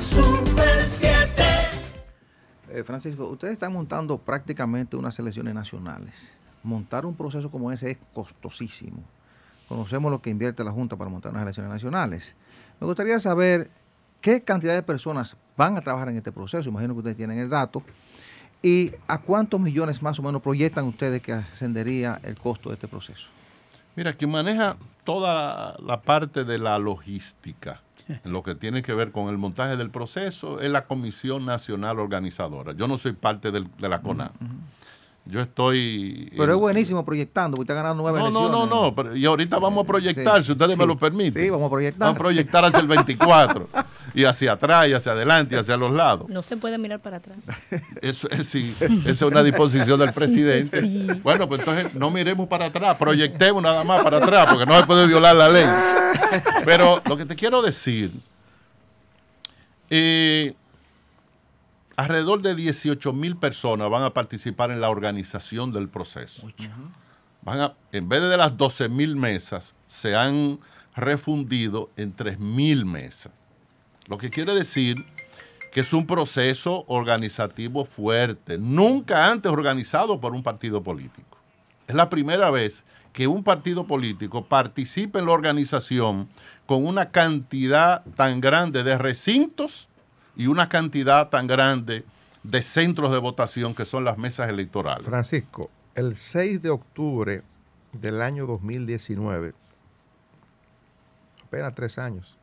Super eh, Francisco, ustedes están montando prácticamente unas elecciones nacionales. Montar un proceso como ese es costosísimo. Conocemos lo que invierte la Junta para montar unas elecciones nacionales. Me gustaría saber qué cantidad de personas van a trabajar en este proceso. Imagino que ustedes tienen el dato. ¿Y a cuántos millones más o menos proyectan ustedes que ascendería el costo de este proceso? Mira, quien maneja toda la parte de la logística lo que tiene que ver con el montaje del proceso es la Comisión Nacional Organizadora. Yo no soy parte de la CONA. Yo estoy. Pero es buenísimo proyectando, porque está ganando nueve no, No, no, no, y ahorita vamos a eh, proyectar, si ustedes me lo permiten. Sí, vamos a proyectar. Vamos a proyectar hacia el 24. y hacia atrás, y hacia adelante, y hacia los lados. No se puede mirar para atrás. Eso es, eh, esa es una disposición del presidente. Bueno, pues entonces no miremos para atrás, proyectemos nada más para atrás, porque no se puede violar la ley. Pero lo que te quiero decir, eh, alrededor de 18 mil personas van a participar en la organización del proceso. Van en vez de las 12 mil mesas, se han refundido en 3 mil mesas. Lo que quiere decir que es un proceso organizativo fuerte, nunca antes organizado por un partido político. Es la primera vez que un partido político participe en la organización con una cantidad tan grande de recintos y una cantidad tan grande de centros de votación que son las mesas electorales. Francisco, el 6 de octubre del año 2019, apenas tres años,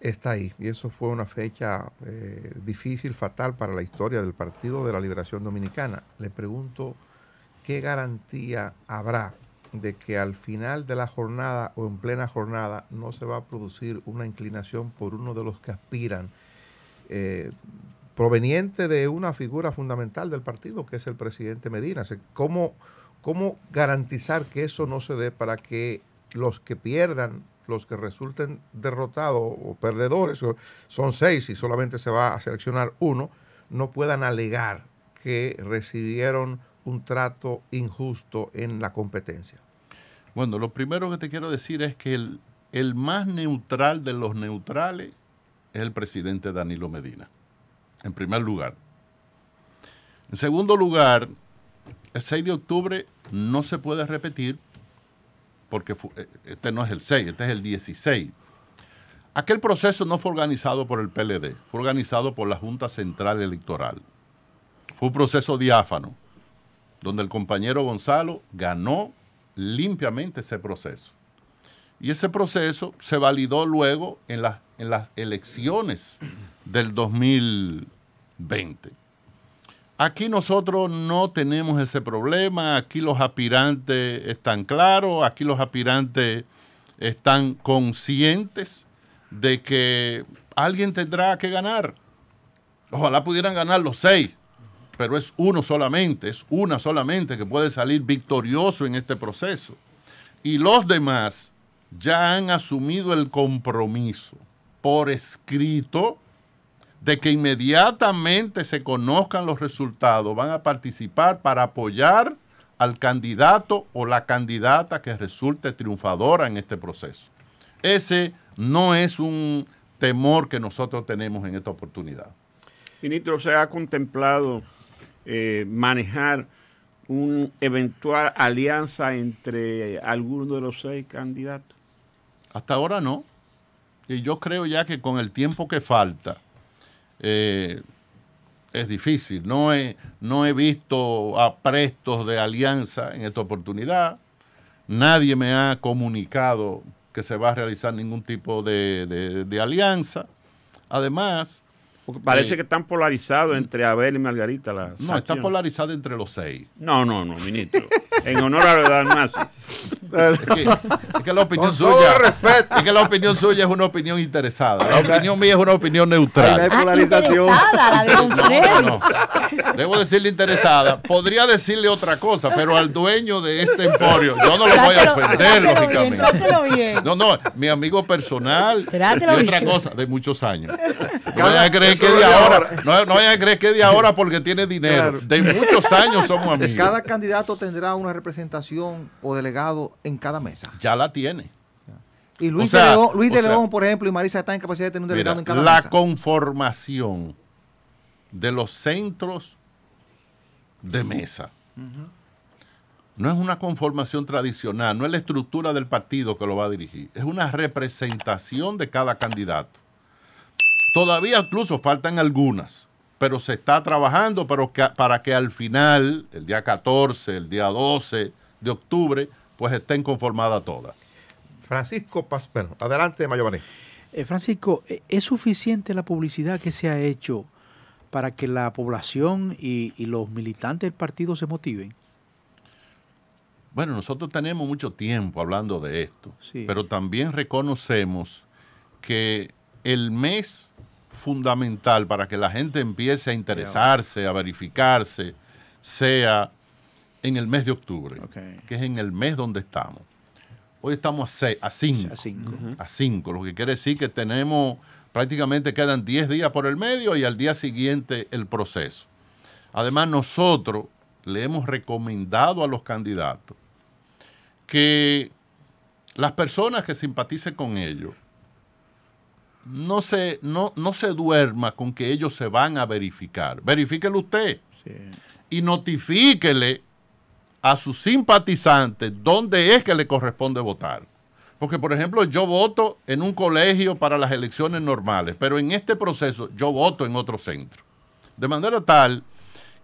está ahí. Y eso fue una fecha eh, difícil, fatal para la historia del Partido de la Liberación Dominicana. Le pregunto, ¿qué garantía habrá de que al final de la jornada o en plena jornada no se va a producir una inclinación por uno de los que aspiran? Eh, proveniente de una figura fundamental del partido, que es el presidente Medina. ¿Cómo, ¿Cómo garantizar que eso no se dé para que los que pierdan los que resulten derrotados o perdedores, son seis y solamente se va a seleccionar uno, no puedan alegar que recibieron un trato injusto en la competencia. Bueno, lo primero que te quiero decir es que el, el más neutral de los neutrales es el presidente Danilo Medina, en primer lugar. En segundo lugar, el 6 de octubre no se puede repetir porque eh, este no es el 6, este es el 16. Aquel proceso no fue organizado por el PLD, fue organizado por la Junta Central Electoral. Fue un proceso diáfano, donde el compañero Gonzalo ganó limpiamente ese proceso. Y ese proceso se validó luego en las, en las elecciones del 2020. Aquí nosotros no tenemos ese problema, aquí los aspirantes están claros, aquí los aspirantes están conscientes de que alguien tendrá que ganar. Ojalá pudieran ganar los seis, pero es uno solamente, es una solamente que puede salir victorioso en este proceso. Y los demás ya han asumido el compromiso por escrito de que inmediatamente se conozcan los resultados, van a participar para apoyar al candidato o la candidata que resulte triunfadora en este proceso. Ese no es un temor que nosotros tenemos en esta oportunidad. Ministro, ¿se ha contemplado eh, manejar una eventual alianza entre alguno de los seis candidatos? Hasta ahora no. Y yo creo ya que con el tiempo que falta, eh, es difícil. No he, no he visto aprestos de alianza en esta oportunidad. Nadie me ha comunicado que se va a realizar ningún tipo de, de, alianza. Además... parece eh, que están polarizados entre Abel y Margarita. Las no, están polarizados entre los seis. No, no, no, ministro. en honor a Dalmacio. Es que, es que la opinión suya es que la opinión suya es una opinión interesada la opinión mía es una opinión neutral la polarización. Ah, la de no, debo decirle interesada podría decirle otra cosa pero al dueño de este emporio yo no lo voy a ofender lógicamente bien, no no mi amigo personal y otra cosa de muchos años no vayan a creer que de ahora no, a creer que de ahora porque tiene dinero de muchos años somos amigos cada candidato tendrá una representación o delegado en cada mesa. Ya la tiene. Y Luis, de, León, por ejemplo, y Marisa están en capacidad de tener un delegado en cada la mesa. La conformación de los centros de mesa no es una conformación tradicional, no es la estructura del partido que lo va a dirigir, es una representación de cada candidato. Todavía incluso faltan algunas pero se está trabajando para que al final, el día 14, el día 12 de octubre, pues estén conformadas todas. Francisco Paz, adelante, Mayor eh, Francisco, eh, ¿es suficiente la publicidad que se ha hecho para que la población y, los militantes del partido se motiven? Bueno, nosotros tenemos mucho tiempo hablando de esto, pero también reconocemos que el mes fundamental para que la gente empiece a interesarse, a verificarse, sea en el mes de octubre, que es en el mes donde estamos. Hoy estamos a, a cinco. A lo que quiere decir que tenemos, prácticamente quedan 10 días por el medio y al día siguiente el proceso. Además, nosotros le hemos recomendado a los candidatos que las personas que simpaticen con ellos no se, no, no se duerma con que ellos se van a verificar. Verifíquelo usted. Y notifíquele a sus simpatizantes dónde es que le corresponde votar. Porque, por ejemplo, yo voto en un colegio para las elecciones normales, pero en este proceso yo voto en otro centro. De manera tal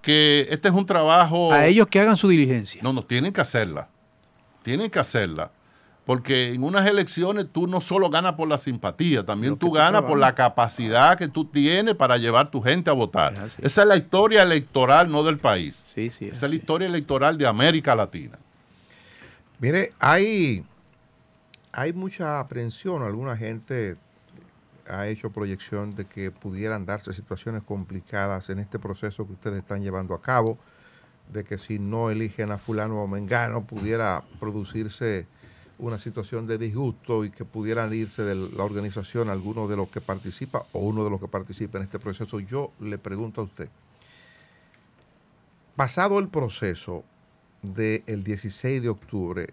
que este es un trabajo... A ellos que hagan su diligencia. No, no, tienen que hacerla. Tienen que hacerla. Porque en unas elecciones tú no solo ganas por la simpatía, también tú ganas por la capacidad que tú tienes para llevar tu gente a votar. Esa es la historia electoral, no del país. Sí, Esa es la historia electoral de América Latina. Mire, hay, hay mucha aprensión. Alguna gente ha hecho proyección de que pudieran darse situaciones complicadas en este proceso que ustedes están llevando a cabo, de que si no eligen a fulano o mengano pudiera producirse una situación de disgusto y que pudieran irse de la organización alguno de los que participa o uno de los que participa en este proceso, yo le pregunto a usted, pasado el proceso del 16 de octubre,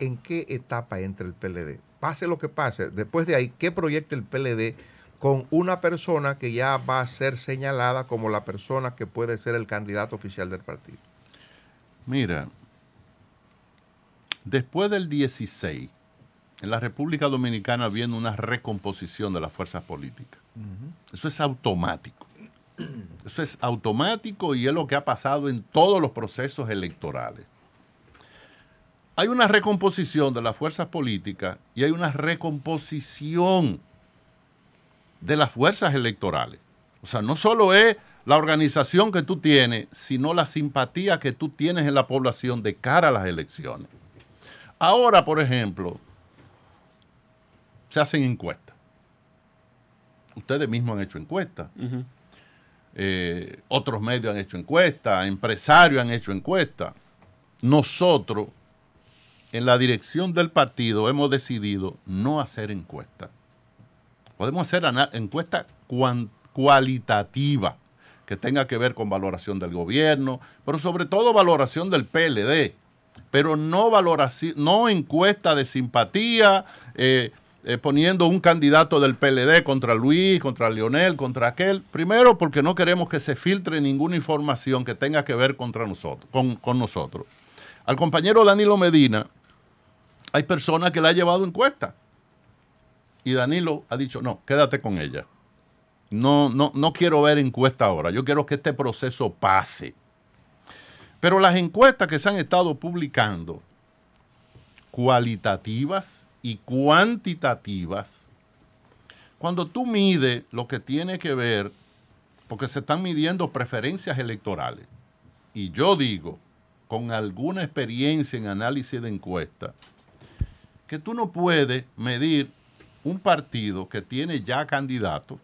¿en qué etapa entra el PLD? Pase lo que pase, después de ahí, ¿qué proyecta el PLD con una persona que ya va a ser señalada como la persona que puede ser el candidato oficial del partido? Mira, Después del 16, en la República Dominicana viene una recomposición de las fuerzas políticas. Eso es automático. Eso es automático y es lo que ha pasado en todos los procesos electorales. Hay una recomposición de las fuerzas políticas y hay una recomposición de las fuerzas electorales. O sea, no solo es la organización que tú tienes, sino la simpatía que tú tienes en la población de cara a las elecciones. Ahora, por ejemplo, se hacen encuestas. Ustedes mismos han hecho encuestas. Eh, otros medios han hecho encuestas, empresarios han hecho encuestas. Nosotros, en la dirección del partido, hemos decidido no hacer encuestas. Podemos hacer encuestas cualitativas que tenga que ver con valoración del gobierno, pero sobre todo valoración del PLD pero no valoración, no encuesta de simpatía, eh, eh, poniendo un candidato del PLD contra Luis, contra Lionel, contra aquel. Primero, porque no queremos que se filtre ninguna información que tenga que ver contra nosotros, con, nosotros. Al compañero Danilo Medina, hay personas que le ha llevado encuesta. Y Danilo ha dicho, no, quédate con ella. No, no, no quiero ver encuesta ahora. Yo quiero que este proceso pase. Pero las encuestas que se han estado publicando, cualitativas y cuantitativas, cuando tú mides lo que tiene que ver, porque se están midiendo preferencias electorales, y yo digo, con alguna experiencia en análisis de encuestas, que tú no puedes medir un partido que tiene ya candidato,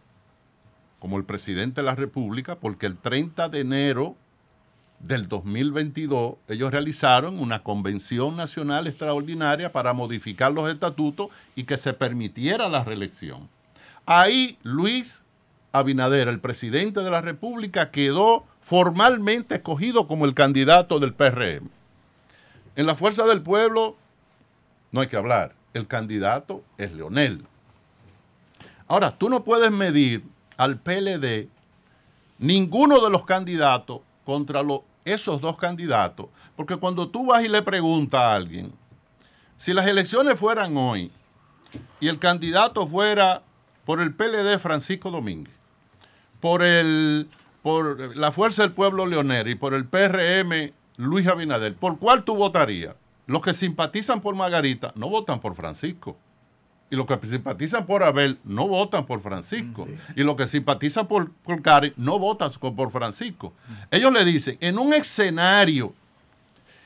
como el presidente de la República, porque el 30 de enero del 2022, ellos realizaron una convención nacional extraordinaria para modificar los estatutos y que se permitiera la reelección. Ahí Luis Abinader, el presidente de la República, quedó formalmente escogido como el candidato del PRM. En la Fuerza del Pueblo, no hay que hablar, el candidato es Leonel. Ahora, tú no puedes medir al PLD ninguno de los candidatos contra esos dos candidatos. Porque cuando tú vas y le preguntas a alguien, si las elecciones fueran hoy y el candidato fuera por el PLD Francisco Domínguez, por, el, por la Fuerza del Pueblo Leonel y por el PRM Luis Abinader, ¿por cuál tú votarías? Los que simpatizan por Margarita no votan por Francisco y los que simpatizan por Abel no votan por Francisco. Y los que simpatizan por, por Karen no votan por Francisco. Ellos le dicen, en un escenario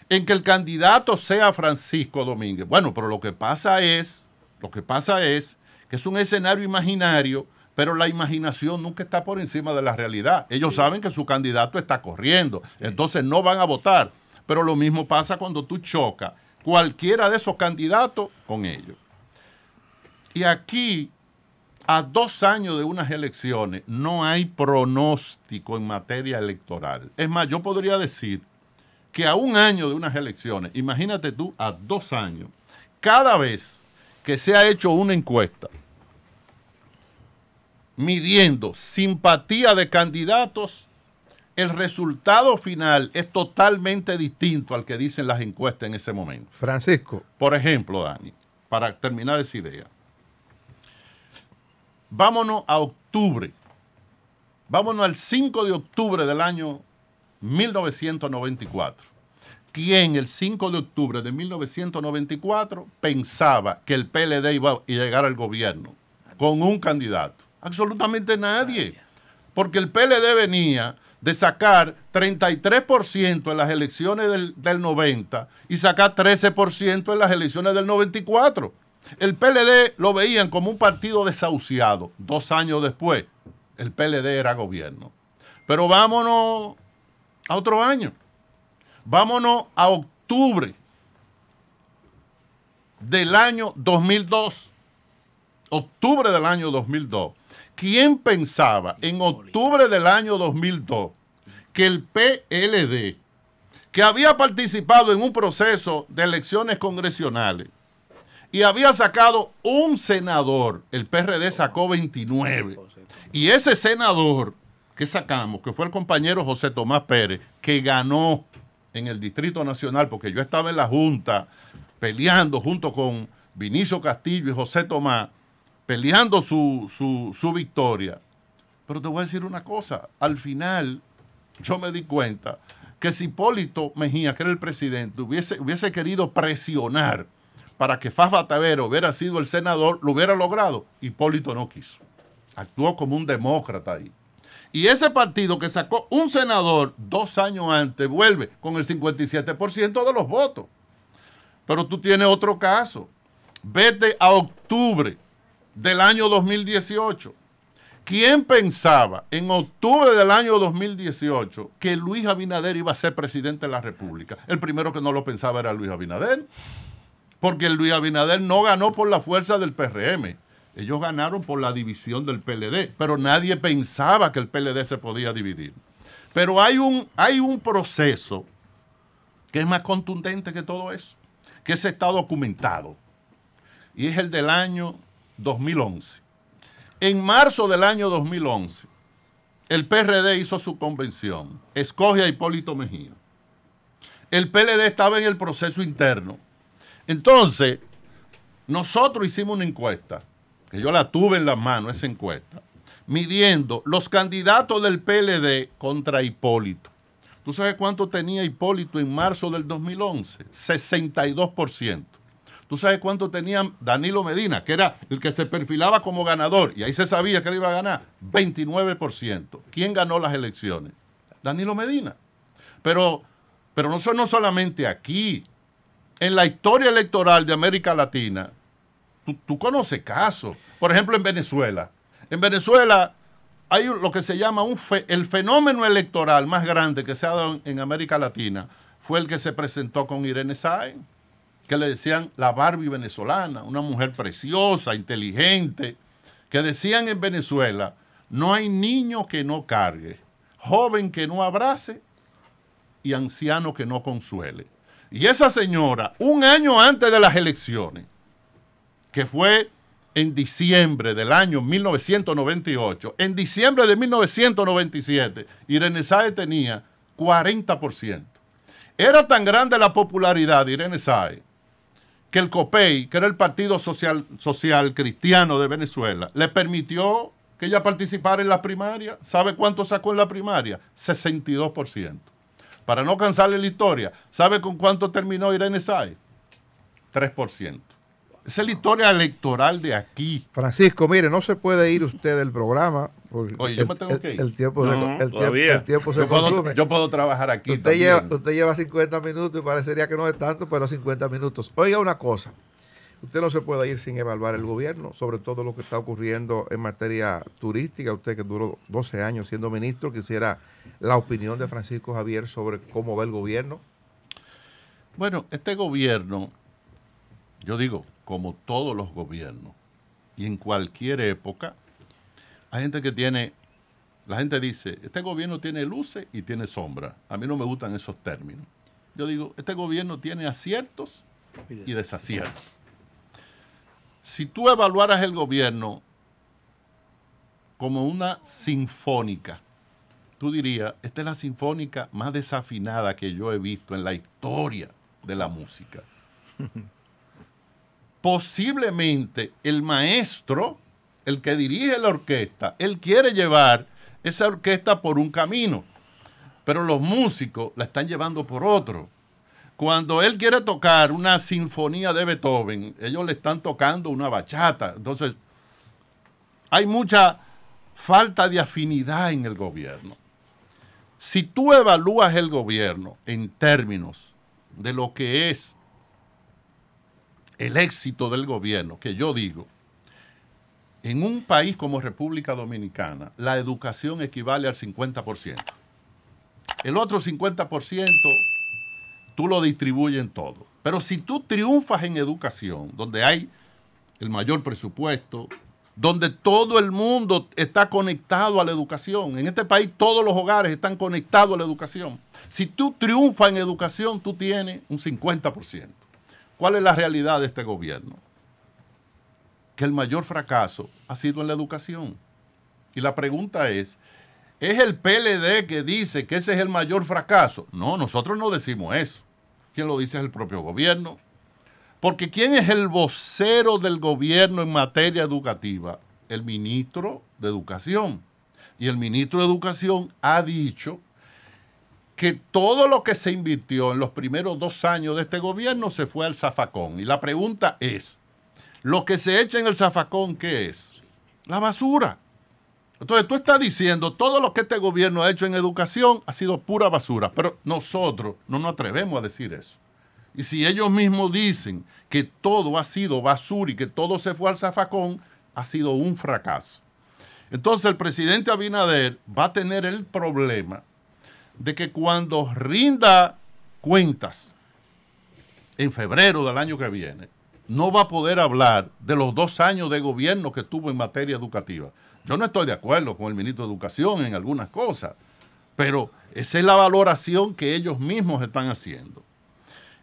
en que el candidato sea Francisco Domínguez, bueno, pero lo que pasa es, lo que pasa es que es un escenario imaginario, pero la imaginación nunca está por encima de la realidad. Ellos saben que su candidato está corriendo, entonces no van a votar. Pero lo mismo pasa cuando tú chocas cualquiera de esos candidatos con ellos. Y aquí, a dos años de unas elecciones, no hay pronóstico en materia electoral. Es más, yo podría decir que a un año de unas elecciones, imagínate tú, a dos años, cada vez que se ha hecho una encuesta midiendo simpatía de candidatos, el resultado final es totalmente distinto al que dicen las encuestas en ese momento. Francisco. Por ejemplo, Dani, para terminar esa idea, Vámonos a octubre. Vámonos al 5 de octubre del año 1994. ¿Quién el 5 de octubre de 1994 pensaba que el PLD iba a llegar al gobierno con un candidato? Absolutamente nadie. Porque el PLD venía de sacar 33% en las elecciones del, del 90 y sacar 13% en las elecciones del 94. El PLD lo veían como un partido desahuciado. Dos años después, el PLD era gobierno. Pero vámonos a otro año. Vámonos a octubre del año 2002. Octubre del año 2002. ¿Quién pensaba en octubre del año 2002 que el PLD, que había participado en un proceso de elecciones congresionales, y había sacado un senador, el PRD sacó 29. Y ese senador que sacamos, que fue el compañero José Tomás Pérez, que ganó en el Distrito Nacional, porque yo estaba en la Junta peleando junto con Vinicio Castillo y José Tomás, peleando su, victoria. Pero te voy a decir una cosa, al final yo me di cuenta que si Hipólito Mejía, que era el presidente, hubiese, hubiese querido presionar, para que Fafa Tavero hubiera sido el senador, lo hubiera logrado. Hipólito no quiso. Actuó como un demócrata ahí. Y ese partido que sacó un senador dos años antes vuelve con el 57% de los votos. Pero tú tienes otro caso. Vete a octubre del año 2018. ¿Quién pensaba en octubre del año 2018 que Luis Abinader iba a ser presidente de la República? El primero que no lo pensaba era Luis Abinader porque Luis Abinader no ganó por la fuerza del PRM. Ellos ganaron por la división del PLD, pero nadie pensaba que el PLD se podía dividir. Pero hay un, hay un proceso que es más contundente que todo eso, que se está documentado, y es el del año 2011. En marzo del año 2011, el PRD hizo su convención, escoge a Hipólito Mejía. El PLD estaba en el proceso interno entonces, nosotros hicimos una encuesta, que yo la tuve en las manos, esa encuesta, midiendo los candidatos del PLD contra Hipólito. ¿Tú sabes cuánto tenía Hipólito en marzo del 2011? 62%. ¿Tú sabes cuánto tenía Danilo Medina, que era el que se perfilaba como ganador y ahí se sabía que él iba a ganar? 29%. ¿Quién ganó las elecciones? Danilo Medina. Pero, pero no, no solamente aquí, en la historia electoral de América Latina, tú, conoces casos. Por ejemplo, en Venezuela. En Venezuela hay lo que se llama un el fenómeno electoral más grande que se ha dado en, América Latina fue el que se presentó con Irene Sáenz, que le decían la Barbie venezolana, una mujer preciosa, inteligente, que decían en Venezuela, no hay niño que no cargue, joven que no abrace y anciano que no consuele. Y esa señora, un año antes de las elecciones, que fue en diciembre del año 1998, en diciembre de 1997, Irene Sae tenía 40%. Era tan grande la popularidad de Irene Sae que el COPEI, que era el Partido Social, Social Cristiano de Venezuela, le permitió que ella participara en la primaria. ¿Sabe cuánto sacó en la primaria? 62%. Para no cansarle la historia, ¿sabe con cuánto terminó Irene Sáez? 3%. Esa es la historia electoral de aquí. Francisco, mire, no se puede ir usted del programa. Oye, yo el, me tengo que ir. El, tiempo el tiempo, yo puedo, yo puedo trabajar aquí. Usted lleva, usted lleva 50 minutos y parecería que no es tanto, pero 50 minutos. Oiga una cosa. Usted no se puede ir sin evaluar el gobierno, sobre todo lo que está ocurriendo en materia turística. Usted que duró 12 años siendo ministro, quisiera la opinión de Francisco Javier sobre cómo ve el gobierno? Bueno, este gobierno, yo digo, como todos los gobiernos, y en cualquier época, hay gente que tiene, la gente dice, este gobierno tiene luces y tiene sombras. A mí no me gustan esos términos. Yo digo, este gobierno tiene aciertos y desaciertos. Si tú evaluaras el gobierno como una sinfónica, tú dirías, esta es la sinfónica más desafinada que yo he visto en la historia de la música. Posiblemente el maestro, el que dirige la orquesta, él quiere llevar esa orquesta por un camino, pero los músicos la están llevando por otro. Cuando él quiere tocar una sinfonía de Beethoven, ellos le están tocando una bachata. Entonces, hay mucha falta de afinidad en el gobierno. Si tú evalúas el gobierno en términos de lo que es el éxito del gobierno, que yo digo, en un país como República Dominicana, la educación equivale al 50%. El otro 50% tú lo distribuyes en todo. Pero si tú triunfas en educación, donde hay el mayor presupuesto, donde todo el mundo está conectado a la educación. En este país todos los hogares están conectados a la educación. Si tú triunfas en educación, tú tienes un 50%. ¿Cuál es la realidad de este gobierno? Que el mayor fracaso ha sido en la educación. Y la pregunta es, ¿es el PLD que dice que ese es el mayor fracaso? No, nosotros no decimos eso. Quien lo dice es el propio gobierno. Porque ¿quién es el vocero del gobierno en materia educativa? El ministro de Educación. Y el ministro de Educación ha dicho que todo lo que se invirtió en los primeros dos años de este gobierno se fue al zafacón. Y la pregunta es, ¿lo que se echa en el zafacón qué es? La basura. Entonces tú estás diciendo, todo lo que este gobierno ha hecho en educación ha sido pura basura, pero nosotros no nos atrevemos a decir eso. Y si ellos mismos dicen que todo ha sido basura y que todo se fue al zafacón, ha sido un fracaso. Entonces el presidente Abinader va a tener el problema de que cuando rinda cuentas en febrero del año que viene, no va a poder hablar de los dos años de gobierno que tuvo en materia educativa. Yo no estoy de acuerdo con el ministro de Educación en algunas cosas, pero esa es la valoración que ellos mismos están haciendo.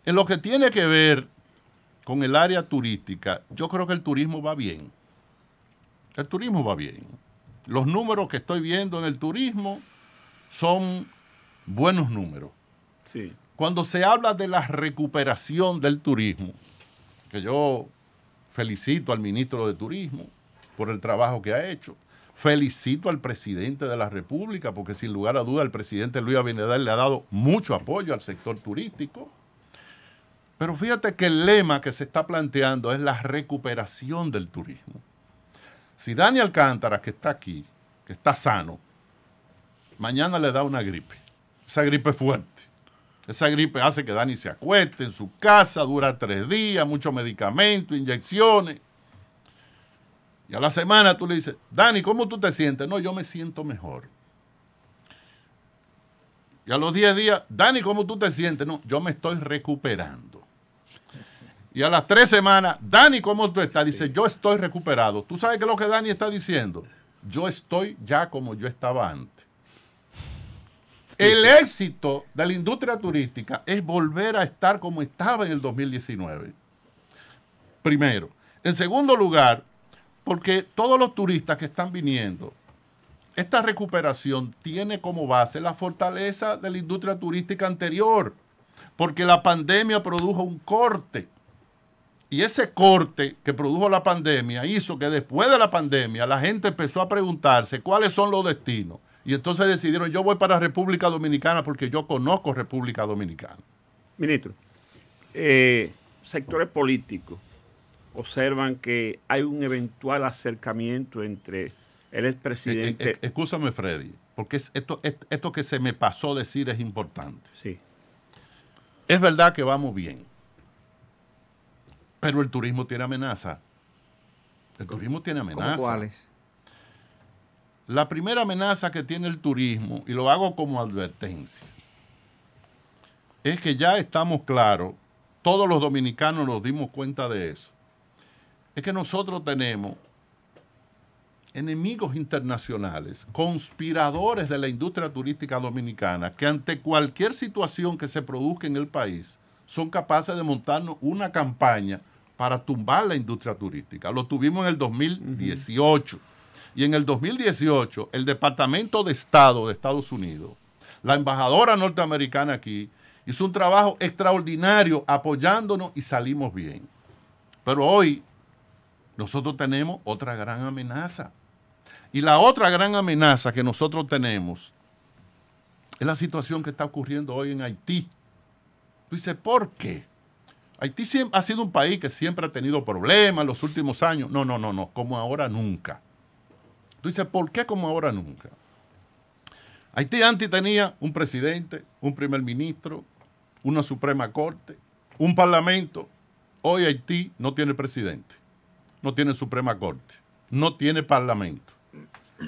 En lo que tiene que ver con el área turística, yo creo que el turismo va bien. El turismo va bien. Los números que estoy viendo en el turismo son buenos números. Sí. Cuando se habla de la recuperación del turismo, que yo felicito al ministro de Turismo por el trabajo que ha hecho, felicito al presidente de la República, porque sin lugar a duda el presidente Luis Abinader le ha dado mucho apoyo al sector turístico. Pero fíjate que el lema que se está planteando es la recuperación del turismo. Si Dani Alcántara, que está aquí, que está sano, mañana le da una gripe, esa gripe fuerte, esa gripe hace que Dani se acueste en su casa, dura tres días, mucho medicamento, inyecciones. Y a la semana tú le dices, Dani, ¿cómo tú te sientes? No, yo me siento mejor. Y a los 10 días, Dani, ¿cómo tú te sientes? No, yo me estoy recuperando. Y a las tres semanas, Dani, ¿cómo tú estás? Dice, yo estoy recuperado. ¿Tú sabes qué es lo que Dani está diciendo? Yo estoy ya como yo estaba antes. El éxito de la industria turística es volver a estar como estaba en el 2019. Primero. En segundo lugar, porque todos los turistas que están viniendo, esta recuperación tiene como base la fortaleza de la industria turística anterior, porque la pandemia produjo un corte y ese corte que produjo la pandemia hizo que después de la pandemia la gente empezó a preguntarse cuáles son los destinos. Y entonces decidieron, yo voy para República Dominicana porque yo conozco República Dominicana. Ministro, eh, sectores políticos observan que hay un eventual acercamiento entre el expresidente... Eh, eh Freddy, porque esto, esto que se me pasó decir es importante. Sí. Es verdad que vamos bien pero el turismo tiene amenaza. El turismo tiene amenaza. ¿Cuáles? La primera amenaza que tiene el turismo, y lo hago como advertencia, es que ya estamos claros, todos los dominicanos nos dimos cuenta de eso, es que nosotros tenemos enemigos internacionales, conspiradores de la industria turística dominicana, que ante cualquier situación que se produzca en el país, son capaces de montarnos una campaña para tumbar la industria turística. Lo tuvimos en el 2018. Y en el 2018, el Departamento de Estado de Estados Unidos, la embajadora norteamericana aquí, hizo un trabajo extraordinario apoyándonos y salimos bien. Pero hoy nosotros tenemos otra gran amenaza. Y la otra gran amenaza que nosotros tenemos es la situación que está ocurriendo hoy en Haití. Tú dices, ¿por qué? Haití ha sido un país que siempre ha tenido problemas en los últimos años. No, no, no, no, como ahora nunca. Tú dices, ¿por qué como ahora nunca? Haití antes tenía un presidente, un primer ministro, una Suprema Corte, un parlamento. Hoy Haití no tiene presidente, no tiene Suprema Corte, no tiene parlamento.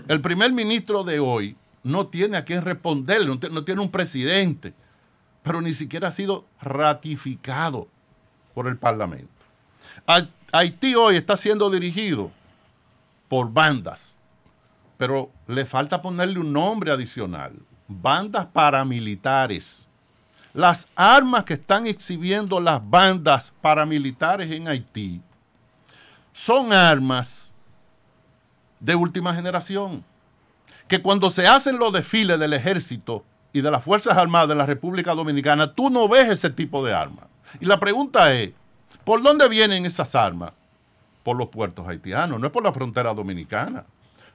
El primer ministro de hoy no tiene a quién responderle, no tiene un presidente pero ni siquiera ha sido ratificado por el Parlamento. Haití hoy está siendo dirigido por bandas, pero le falta ponerle un nombre adicional, bandas paramilitares. Las armas que están exhibiendo las bandas paramilitares en Haití son armas de última generación, que cuando se hacen los desfiles del ejército y de las Fuerzas Armadas de la República Dominicana, tú no ves ese tipo de armas. Y la pregunta es, ¿por dónde vienen esas armas? Por los puertos haitianos, no es por la frontera dominicana,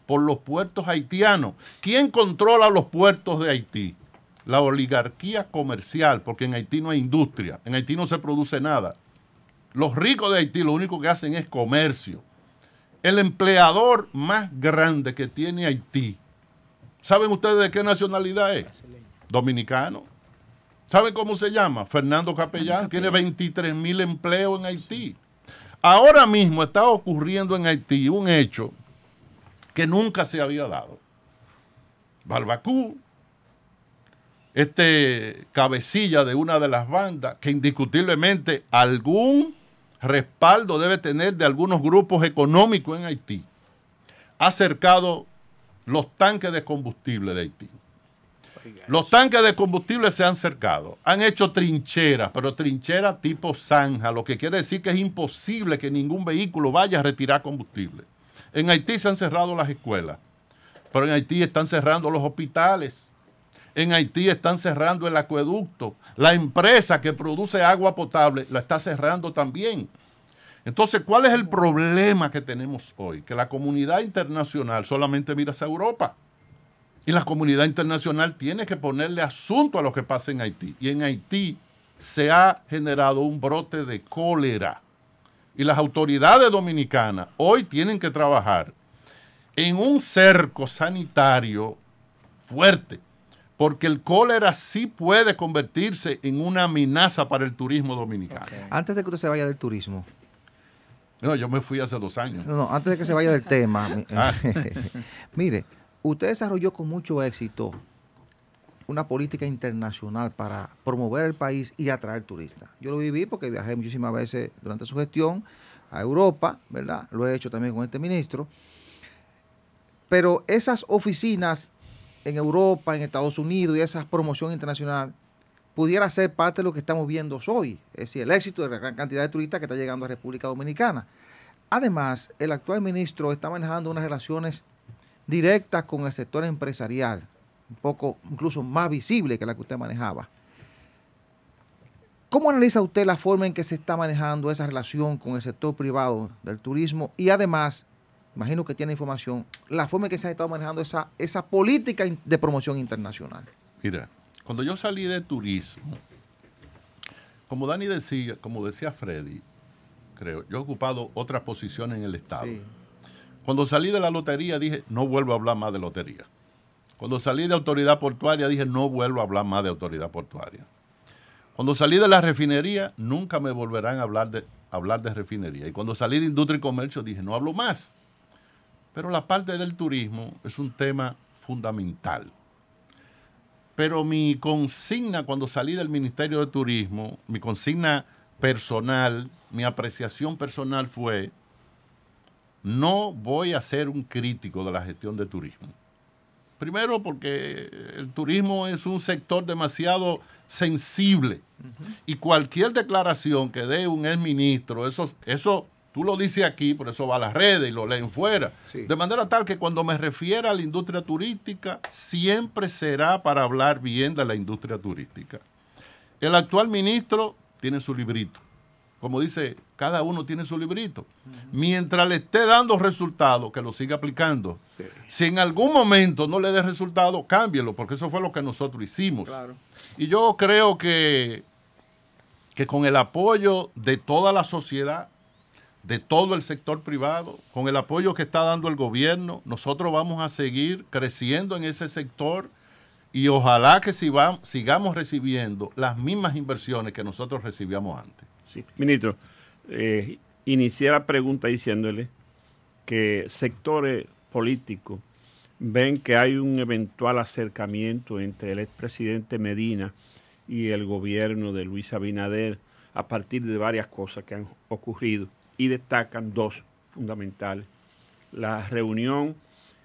por los puertos haitianos. ¿Quién controla los puertos de Haití? La oligarquía comercial, porque en Haití no hay industria, en Haití no se produce nada. Los ricos de Haití lo único que hacen es comercio. El empleador más grande que tiene Haití, ¿saben ustedes de qué nacionalidad es? dominicano. ¿Sabe cómo se llama? Fernando Capellán. Tiene 23 mil empleos en Haití. Ahora mismo está ocurriendo en Haití un hecho que nunca se había dado. Barbacú, este cabecilla de una de las bandas, que indiscutiblemente algún respaldo debe tener de algunos grupos económicos en Haití, ha cercado los tanques de combustible de Haití. Los tanques de combustible se han cercado, han hecho trincheras, pero trincheras tipo zanja, lo que quiere decir que es imposible que ningún vehículo vaya a retirar combustible. En Haití se han cerrado las escuelas, pero en Haití están cerrando los hospitales. En Haití están cerrando el acueducto. La empresa que produce agua potable la está cerrando también. Entonces, ¿cuál es el problema que tenemos hoy? Que la comunidad internacional solamente mira hacia Europa. Y la comunidad internacional tiene que ponerle asunto a lo que pasa en Haití. Y en Haití se ha generado un brote de cólera. Y las autoridades dominicanas hoy tienen que trabajar en un cerco sanitario fuerte, porque el cólera sí puede convertirse en una amenaza para el turismo dominicano. Antes de que usted se vaya del turismo. No, yo me fui hace dos años. No, no antes de que se vaya del tema. Ah. mire, usted desarrolló con mucho éxito una política internacional para promover el país y atraer turistas. Yo lo viví porque viajé muchísimas veces durante su gestión a Europa, ¿verdad? Lo he hecho también con este ministro. Pero esas oficinas en Europa, en Estados Unidos y esa promoción internacional pudiera ser parte de lo que estamos viendo hoy, es decir, el éxito de la gran cantidad de turistas que está llegando a República Dominicana. Además, el actual ministro está manejando unas relaciones directa con el sector empresarial, un poco incluso más visible que la que usted manejaba. ¿Cómo analiza usted la forma en que se está manejando esa relación con el sector privado del turismo y además, imagino que tiene información, la forma en que se ha estado manejando esa, esa política de promoción internacional? Mira, cuando yo salí de turismo, como Dani decía, como decía Freddy, creo, yo he ocupado otras posiciones en el Estado. Cuando salí de la lotería dije, no vuelvo a hablar más de lotería. Cuando salí de autoridad portuaria dije, no vuelvo a hablar más de autoridad portuaria. Cuando salí de la refinería, nunca me volverán a hablar de, hablar de refinería. Y cuando salí de industria y comercio dije, no hablo más. Pero la parte del turismo es un tema fundamental. Pero mi consigna cuando salí del Ministerio de Turismo, mi consigna personal, mi apreciación personal fue no voy a ser un crítico de la gestión de turismo. Primero porque el turismo es un sector demasiado sensible y cualquier declaración que dé un exministro, eso, eso tú lo dices aquí, por eso va a las redes y lo leen fuera. De manera tal que cuando me refiera a la industria turística, siempre será para hablar bien de la industria turística. El actual ministro tiene su librito. Como dice cada uno tiene su librito. Mientras le esté dando resultado, que lo siga aplicando. Si en algún momento no le dé resultado, cámbielo, porque eso fue lo que nosotros hicimos. Y yo creo que, que con el apoyo de toda la sociedad, de todo el sector privado, con el apoyo que está dando el gobierno, nosotros vamos a seguir creciendo en ese sector y ojalá que sigamos recibiendo las mismas inversiones que nosotros recibíamos antes. Sí. Ministro, eh, inicié la pregunta diciéndole que sectores políticos ven que hay un eventual acercamiento entre el expresidente Medina y el gobierno de Luis Abinader a partir de varias cosas que han ocurrido y destacan dos fundamentales. La reunión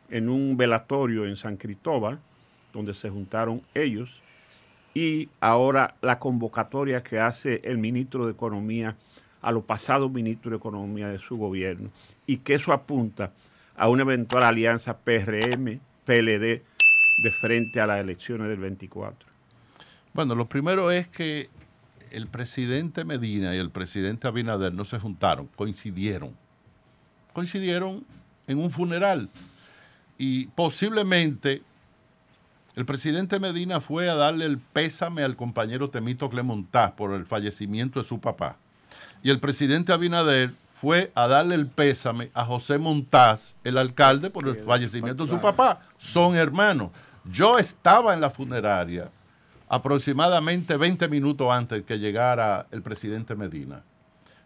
en un velatorio en San Cristóbal, donde se juntaron ellos, y ahora la convocatoria que hace el ministro de Economía a los pasados ministros de Economía de su gobierno y que eso apunta a una eventual alianza PRM-PLD de frente a las elecciones del 24? Bueno, lo primero es que el presidente Medina y el presidente Abinader no se juntaron, coincidieron. Coincidieron en un funeral y posiblemente el presidente Medina fue a darle el pésame al compañero Temito Clemente por el fallecimiento de su papá y el presidente Abinader fue a darle el pésame a José Montaz, el alcalde, por el fallecimiento de su papá. Son hermanos. Yo estaba en la funeraria aproximadamente 20 minutos antes que llegara el presidente Medina.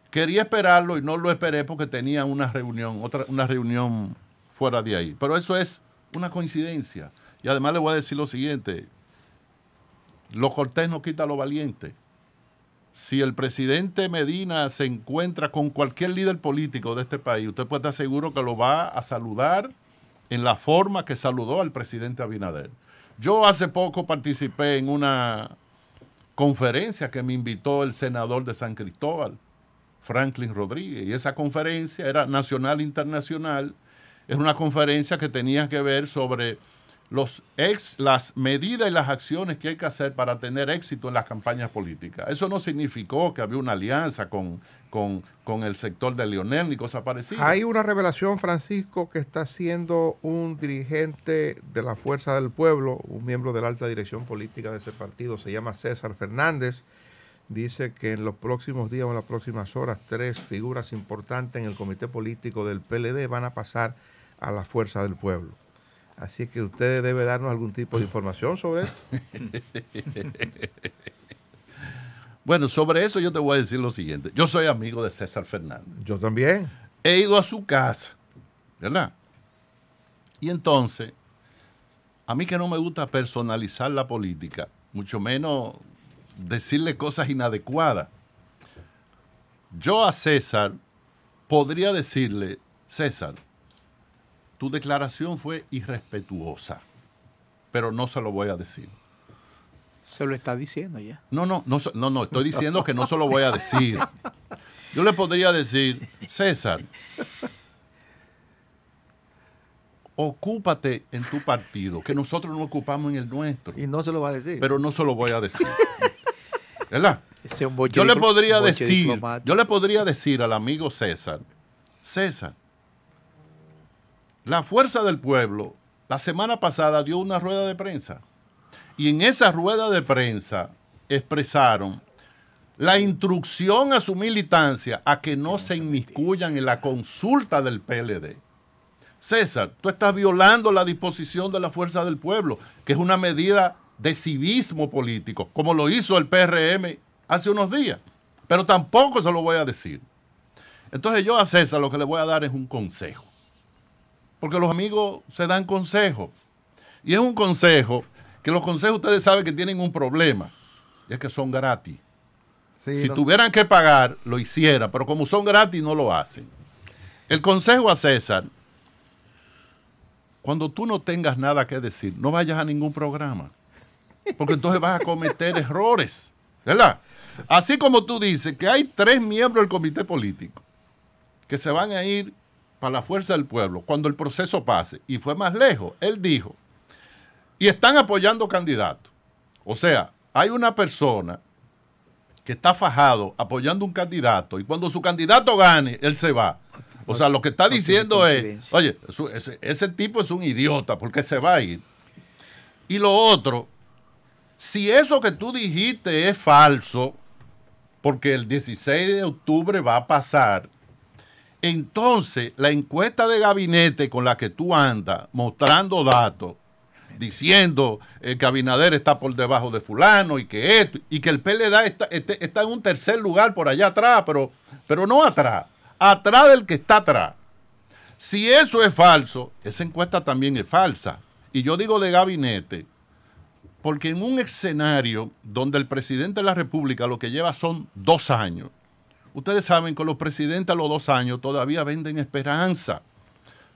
Quería esperarlo y no lo esperé porque tenía una reunión, otra, una reunión fuera de ahí. Pero eso es una coincidencia. Y además le voy a decir lo siguiente. Los cortés no quita lo valiente si el presidente Medina se encuentra con cualquier líder político de este país, usted puede estar seguro que lo va a saludar en la forma que saludó al presidente Abinader. Yo hace poco participé en una conferencia que me invitó el senador de San Cristóbal, Franklin Rodríguez, y esa conferencia era nacional internacional, es una conferencia que tenía que ver sobre los ex, las medidas y las acciones que hay que hacer para tener éxito en las campañas políticas. Eso no significó que había una alianza con, el sector de Leonel ni cosas parecidas. Hay una revelación, Francisco, que está siendo un dirigente de la Fuerza del Pueblo, un miembro de la alta dirección política de ese partido, se llama César Fernández. Dice que en los próximos días o en las próximas horas, tres figuras importantes en el comité político del PLD van a pasar a la Fuerza del Pueblo Así que usted debe darnos algún tipo de información sobre eso. bueno, sobre eso yo te voy a decir lo siguiente. Yo soy amigo de César Fernández. Yo también. He ido a su casa, ¿verdad? Y entonces, a mí que no me gusta personalizar la política, mucho menos decirle cosas inadecuadas. Yo a César podría decirle, César, tu declaración fue irrespetuosa, pero no se lo voy a decir. Se lo está diciendo ya. No, no, no, no, no, estoy diciendo que no se lo voy a decir. Yo le podría decir, César, ocúpate en tu partido, que nosotros no ocupamos en el nuestro. Y no se lo va a decir. Pero no se lo voy a decir. ¿Verdad? yo le podría decir, yo le podría decir al amigo César, César, la Fuerza del Pueblo la semana pasada dio una rueda de prensa y en esa rueda de prensa expresaron la instrucción a su militancia a que no se inmiscuyan en la consulta del PLD. César, tú estás violando la disposición de la Fuerza del Pueblo, que es una medida de civismo político, como lo hizo el PRM hace unos días. Pero tampoco se lo voy a decir. Entonces yo a César lo que le voy a dar es un consejo porque los amigos se dan consejos. Y es un consejo, que los consejos ustedes saben que tienen un problema, y es que son gratis. si tuvieran que pagar, lo hicieran, pero como son gratis, no lo hacen. El consejo a César, cuando tú no tengas nada que decir, no vayas a ningún programa, porque entonces vas a cometer errores, ¿verdad? Así como tú dices que hay tres miembros del comité político que se van a ir para la fuerza del pueblo, cuando el proceso pase, y fue más lejos, él dijo, y están apoyando candidatos. O sea, hay una persona que está fajado apoyando un candidato y cuando su candidato gane, él se va. O sea, lo que está diciendo es, oye, ese, ese tipo es un idiota porque se va a ir. Y lo otro, si eso que tú dijiste es falso, porque el 16 de octubre va a pasar, entonces, la encuesta de gabinete con la que tú andas, mostrando datos, diciendo el eh, que Abinader está por debajo de fulano y que esto, y que el PLD está, este, está, en un tercer lugar por allá atrás, pero, pero no atrás, atrás del que está atrás. Si eso es falso, esa encuesta también es falsa. Y yo digo de gabinete, porque en un escenario donde el presidente de la República lo que lleva son dos años, Ustedes saben, que los presidentes a los dos años todavía venden esperanza.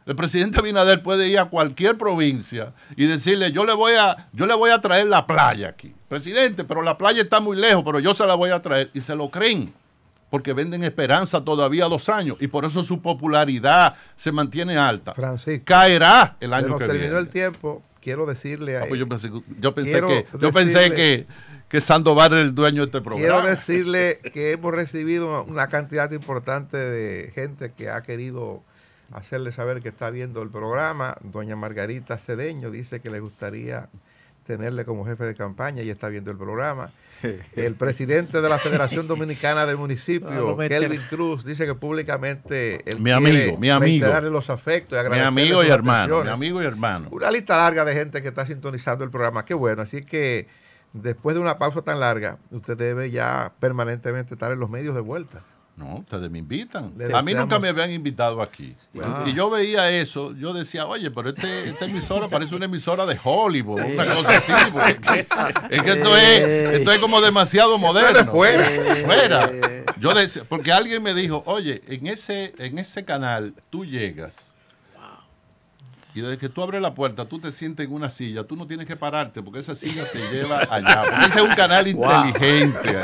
El presidente Binader puede ir a cualquier provincia y decirle, yo le voy a, yo le voy a traer la playa aquí. Presidente, pero la playa está muy lejos, pero yo se la voy a traer. Y se lo creen, porque venden esperanza todavía dos años. Y por eso su popularidad se mantiene alta. Caerá el año que viene. terminó el tiempo. Quiero decirle a yo pensé que que Sandoval es el dueño de este programa. Quiero decirle que hemos recibido una cantidad importante de gente que ha querido hacerle saber que está viendo el programa. Doña Margarita Cedeño dice que le gustaría tenerle como jefe de campaña y está viendo el programa. El presidente de la Federación Dominicana Del municipio, Kelvin Cruz, dice que públicamente el mi amigo, mi amigo, los afectos y mi amigo y hermano, mi amigo y hermano. Una lista larga de gente que está sintonizando el programa. Qué bueno, así que después de una pausa tan larga, usted debe ya permanentemente estar en los medios de vuelta. No, ustedes me invitan. a mí nunca me habían invitado aquí. Y ah. yo veía eso, yo decía, oye, pero este, esta emisora parece una emisora de Hollywood, una cosa así. es que esto es, como demasiado moderno. Fuera. fuera. Yo decía, porque alguien me dijo, oye, en ese, en ese canal tú llegas y desde que tú abres la puerta, tú te sientes en una silla, tú no tienes que pararte porque esa silla te lleva allá. ese es un canal inteligente.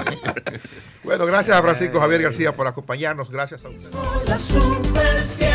bueno, gracias a Francisco Javier García por acompañarnos. Gracias a ustedes.